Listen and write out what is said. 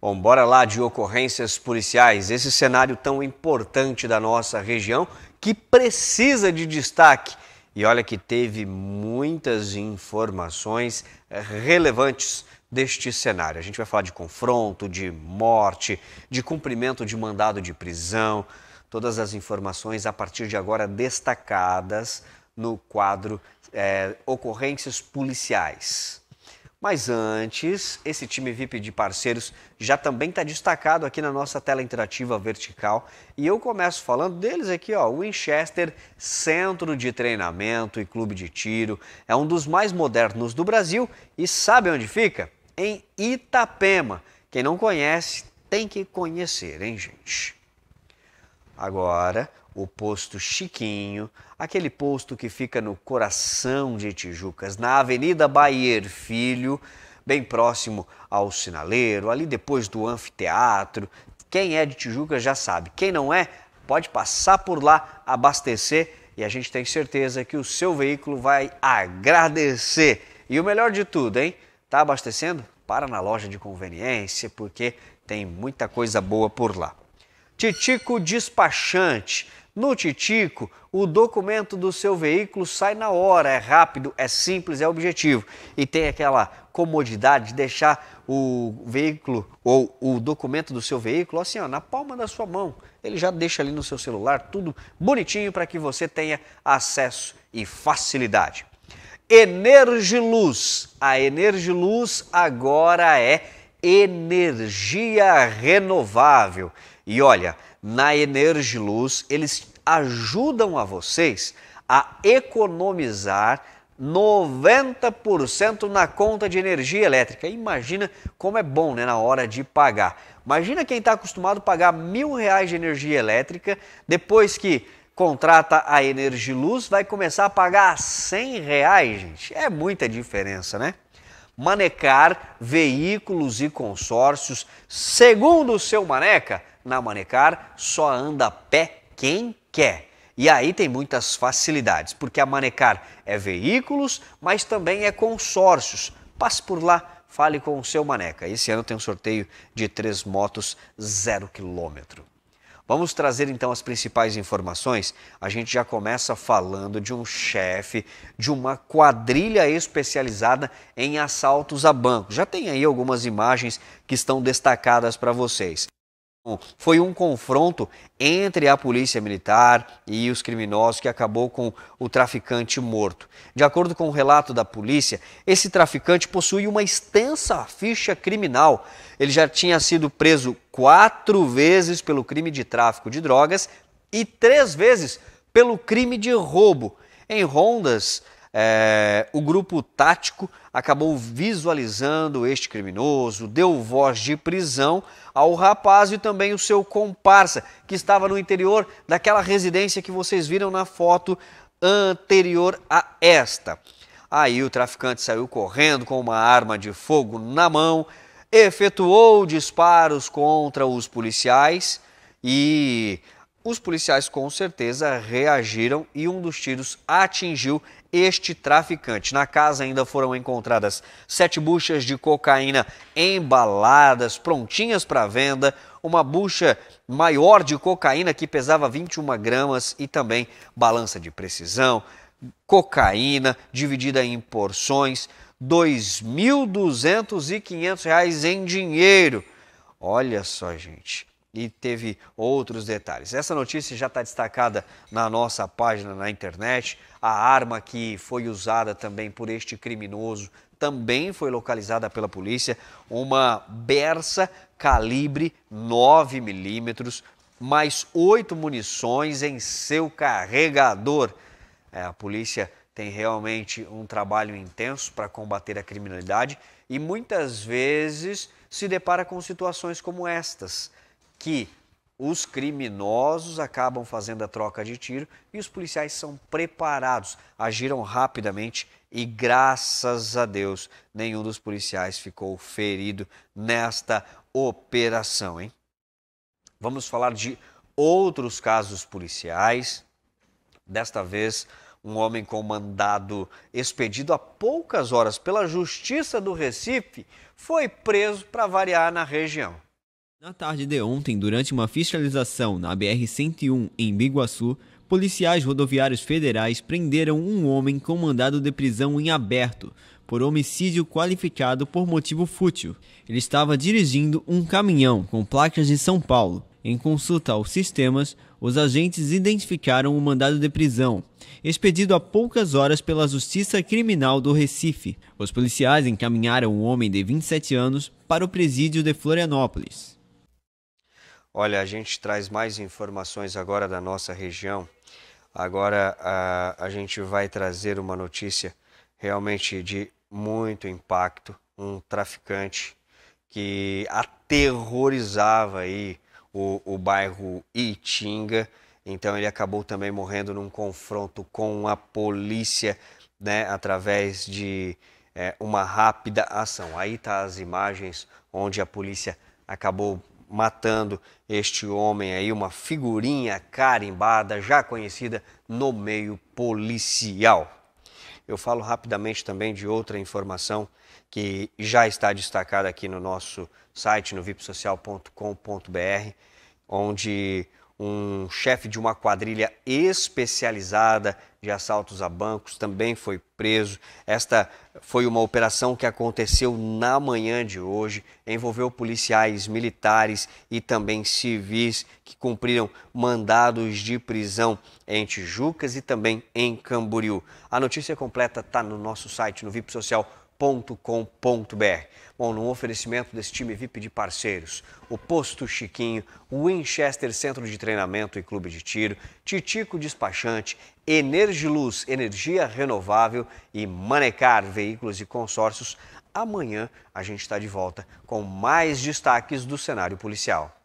Bom, bora lá de ocorrências policiais, esse cenário tão importante da nossa região que precisa de destaque. E olha que teve muitas informações relevantes deste cenário. A gente vai falar de confronto, de morte, de cumprimento de mandado de prisão. Todas as informações a partir de agora destacadas no quadro é, Ocorrências Policiais. Mas antes, esse time VIP de parceiros já também está destacado aqui na nossa tela interativa vertical. E eu começo falando deles aqui, ó. Winchester Centro de Treinamento e Clube de Tiro. É um dos mais modernos do Brasil e sabe onde fica? Em Itapema. Quem não conhece, tem que conhecer, hein, gente? Agora, o posto Chiquinho, aquele posto que fica no coração de Tijucas, na Avenida Baier Filho, bem próximo ao Sinaleiro, ali depois do anfiteatro. Quem é de Tijuca já sabe, quem não é, pode passar por lá, abastecer e a gente tem certeza que o seu veículo vai agradecer. E o melhor de tudo, hein? Tá abastecendo? Para na loja de conveniência, porque tem muita coisa boa por lá. Titico Despachante. No Titico, o documento do seu veículo sai na hora, é rápido, é simples, é objetivo e tem aquela comodidade de deixar o veículo ou o documento do seu veículo assim, ó, na palma da sua mão. Ele já deixa ali no seu celular tudo bonitinho para que você tenha acesso e facilidade. Energiluz. A Energiluz agora é energia renovável. E olha, na Energiluz eles ajudam a vocês a economizar 90% na conta de energia elétrica. Imagina como é bom né, na hora de pagar. Imagina quem está acostumado a pagar mil reais de energia elétrica, depois que contrata a Energiluz, vai começar a pagar 100 reais, gente. É muita diferença, né? Manecar veículos e consórcios, segundo o seu Maneca, na Manecar só anda a pé quem quer. E aí tem muitas facilidades, porque a Manecar é veículos, mas também é consórcios. Passe por lá, fale com o seu Maneca. Esse ano tem um sorteio de três motos zero quilômetro. Vamos trazer então as principais informações. A gente já começa falando de um chefe de uma quadrilha especializada em assaltos a bancos. Já tem aí algumas imagens que estão destacadas para vocês. Foi um confronto entre a polícia militar e os criminosos que acabou com o traficante morto. De acordo com o um relato da polícia, esse traficante possui uma extensa ficha criminal. Ele já tinha sido preso quatro vezes pelo crime de tráfico de drogas e três vezes pelo crime de roubo. Em rondas, é, o grupo tático acabou visualizando este criminoso, deu voz de prisão ao rapaz e também o seu comparsa, que estava no interior daquela residência que vocês viram na foto anterior a esta. Aí o traficante saiu correndo com uma arma de fogo na mão, efetuou disparos contra os policiais e os policiais com certeza reagiram e um dos tiros atingiu este traficante. Na casa ainda foram encontradas sete buchas de cocaína embaladas, prontinhas para venda, uma bucha maior de cocaína que pesava 21 gramas e também balança de precisão, cocaína dividida em porções, R$ 2.200 e R$ 500 em dinheiro. Olha só, gente e teve outros detalhes. Essa notícia já está destacada na nossa página na internet. A arma que foi usada também por este criminoso também foi localizada pela polícia, uma Bersa calibre 9 milímetros, mais oito munições em seu carregador. É, a polícia tem realmente um trabalho intenso para combater a criminalidade e muitas vezes se depara com situações como estas que os criminosos acabam fazendo a troca de tiro e os policiais são preparados, agiram rapidamente e graças a Deus nenhum dos policiais ficou ferido nesta operação, hein? Vamos falar de outros casos policiais. Desta vez, um homem com mandado expedido há poucas horas pela Justiça do Recife foi preso para variar na região. Na tarde de ontem, durante uma fiscalização na BR-101 em Biguaçu, policiais rodoviários federais prenderam um homem com mandado de prisão em aberto por homicídio qualificado por motivo fútil. Ele estava dirigindo um caminhão com placas de São Paulo. Em consulta aos sistemas, os agentes identificaram o mandado de prisão, expedido há poucas horas pela Justiça Criminal do Recife. Os policiais encaminharam o homem de 27 anos para o presídio de Florianópolis. Olha, a gente traz mais informações agora da nossa região. Agora a, a gente vai trazer uma notícia realmente de muito impacto. Um traficante que aterrorizava aí o, o bairro Itinga. Então ele acabou também morrendo num confronto com a polícia, né, através de é, uma rápida ação. Aí tá as imagens onde a polícia acabou matando este homem aí, uma figurinha carimbada, já conhecida no meio policial. Eu falo rapidamente também de outra informação que já está destacada aqui no nosso site, no vipsocial.com.br, onde um chefe de uma quadrilha especializada de assaltos a bancos, também foi preso. Esta foi uma operação que aconteceu na manhã de hoje, envolveu policiais militares e também civis que cumpriram mandados de prisão em Tijucas e também em Camboriú. A notícia completa está no nosso site, no vipsocial.com com.br. Bom, no oferecimento desse time VIP de parceiros, o Posto Chiquinho, Winchester Centro de Treinamento e Clube de Tiro, Titico Despachante, Energiluz, Energia Renovável e Manecar Veículos e Consórcios, amanhã a gente está de volta com mais destaques do cenário policial.